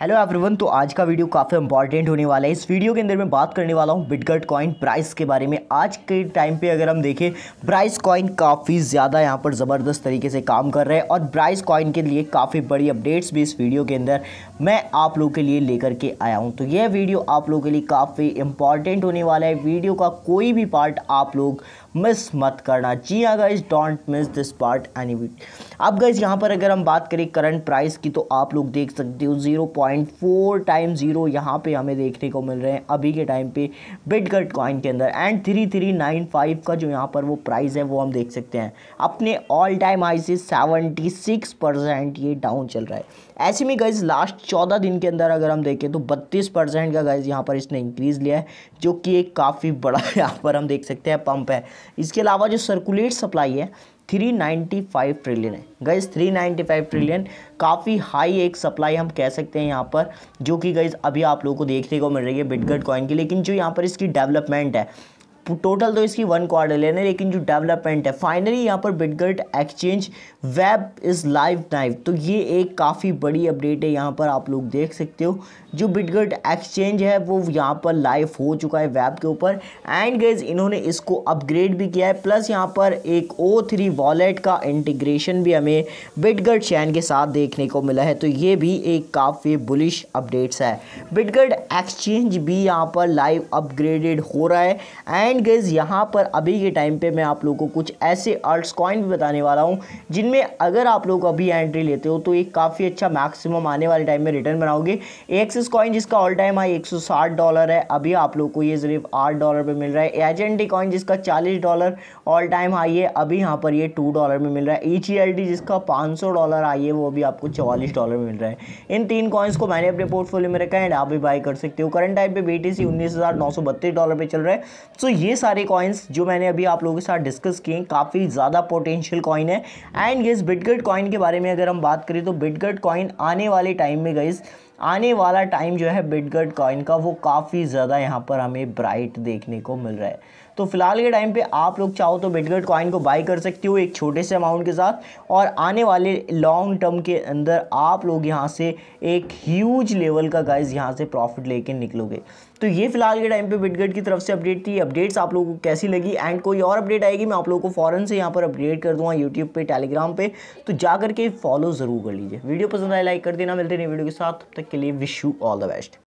hello everyone तो आज का वीडियो काफ़ी इंपॉर्टेंट होने वाला है इस वीडियो के अंदर मैं बात करने वाला हूँ बिटगट कॉइन प्राइस के बारे में आज के टाइम पे अगर हम देखें प्राइस कॉइन काफ़ी ज़्यादा यहाँ पर ज़बरदस्त तरीके से काम कर रहे हैं और प्राइस कॉइन के लिए काफ़ी बड़ी अपडेट्स भी इस वीडियो के अंदर मैं आप लोग के लिए लेकर के आया हूँ तो यह वीडियो आप लोग के लिए काफ़ी इंपॉर्टेंट होने वाला है वीडियो का कोई भी पार्ट आप लोग मिस मत करना जी हाँ guys don't miss this part any अब गाइज यहाँ पर अगर हम बात करें करंट प्राइस की तो आप लोग देख सकते हो zero point four time zero यहाँ पे हमें देखने को मिल रहे हैं अभी के टाइम पे बिटकट कॉइन के अंदर and three three nine five का जो यहाँ पर वो प्राइस है वो हम देख सकते हैं अपने ऑल टाइम आई से सेवेंटी सिक्स परसेंट ये डाउन चल रहा है ऐसे में गाइज लास्ट चौदह दिन के अंदर अगर हम देखें तो बत्तीस परसेंट का गाइज यहाँ पर इसने इंक्रीज़ लिया है जो कि एक काफ़ी बड़ा यहाँ पर हम देख सकते हैं पंप है इसके अलावा जो सर्कुलेट सप्लाई है 395 ट्रिलियन है गैस 395 ट्रिलियन काफ़ी हाई एक सप्लाई हम कह सकते हैं यहाँ पर जो कि गैस अभी आप लोगों को देखने को मिल रही है बिटगट कॉइन की लेकिन जो यहाँ पर इसकी डेवलपमेंट है टोटल तो इसकी वन क्वाड्रिलियन है लेकिन जो डेवलपमेंट है फाइनली यहाँ पर Bitgert exchange web is live नाइव तो ये एक काफ़ी बड़ी अपडेट है यहाँ पर आप लोग देख सकते हो जो बिटगर्ट एक्सचेंज है वो यहाँ पर लाइव हो चुका है वेब के ऊपर एंड गेज इन्होंने इसको अपग्रेड भी किया है प्लस यहाँ पर एक ओ थ्री वॉलेट का इंटीग्रेशन भी हमें बिटगर्ट चैन के साथ देखने को मिला है तो ये भी एक काफ़ी बुलिश अपडेट्स है बिटगर्ट एक्सचेंज भी यहाँ पर लाइव अपग्रेडेड हो रहा है एंड लेकिन गैज़ यहाँ पर अभी के टाइम पे मैं आप लोगों को कुछ ऐसे अर्ट्स कॉइन भी बताने वाला हूँ जिनमें अगर आप लोग अभी एंट्री लेते हो तो एक काफ़ी अच्छा मैक्सिमम आने वाले टाइम में रिटर्न बनाओगे एक्सिस कॉइन जिसका ऑल टाइम हाई 160 डॉलर है अभी आप लोग को ये सिर्फ आठ डॉलर पर मिल रहा है एजेंटी कॉइन जिसका चालीस डॉलर ऑल टाइम हाई है अभी यहाँ पर ये टू डॉलर में मिल रहा है ई e जिसका पाँच डॉलर आई है वो अभी आपको चवालीस डॉलर में मिल रहा है इन तीन कॉइन्स को मैंने अपने पोर्टफोलियो में रखा है एंड आप भी बाई कर सकते हो करंट टाइम पर बी टी सी डॉलर पर चल रहा है सो ये सारे कॉइन्स जो मैंने अभी आप लोगों के साथ डिस्कस किए काफ़ी ज़्यादा पोटेंशियल कॉइन है एंड ये बिटगट कॉइन के बारे में अगर हम बात करें तो बिटगट कॉइन आने वाले टाइम में गई आने वाला टाइम जो है बिटगट कॉइन का वो काफ़ी ज़्यादा यहाँ पर हमें ब्राइट देखने को मिल रहा है तो फिलहाल के टाइम पे आप लोग चाहो तो बिटगेट कॉइन को बाई कर सकते हो एक छोटे से अमाउंट के साथ और आने वाले लॉन्ग टर्म के अंदर आप लोग यहाँ से एक ह्यूज लेवल का गाइज यहाँ से प्रॉफिट लेके निकलोगे तो ये फिलहाल के टाइम पे बिटगेट की तरफ से अपडेट थी अपडेट्स आप लोगों को कैसी लगी एंड कोई और अपडेट आएगी मैं आप लोगों को फ़ॉरन से यहाँ पर अपडेट कर दूँगा यूट्यूब पे टेलीग्राम पे तो जा करके फॉलो ज़रूर कर लीजिए वीडियो पसंद आए लाइक कर देना मिलते नहीं वीडियो के साथ तब तक के लिए wish you all the best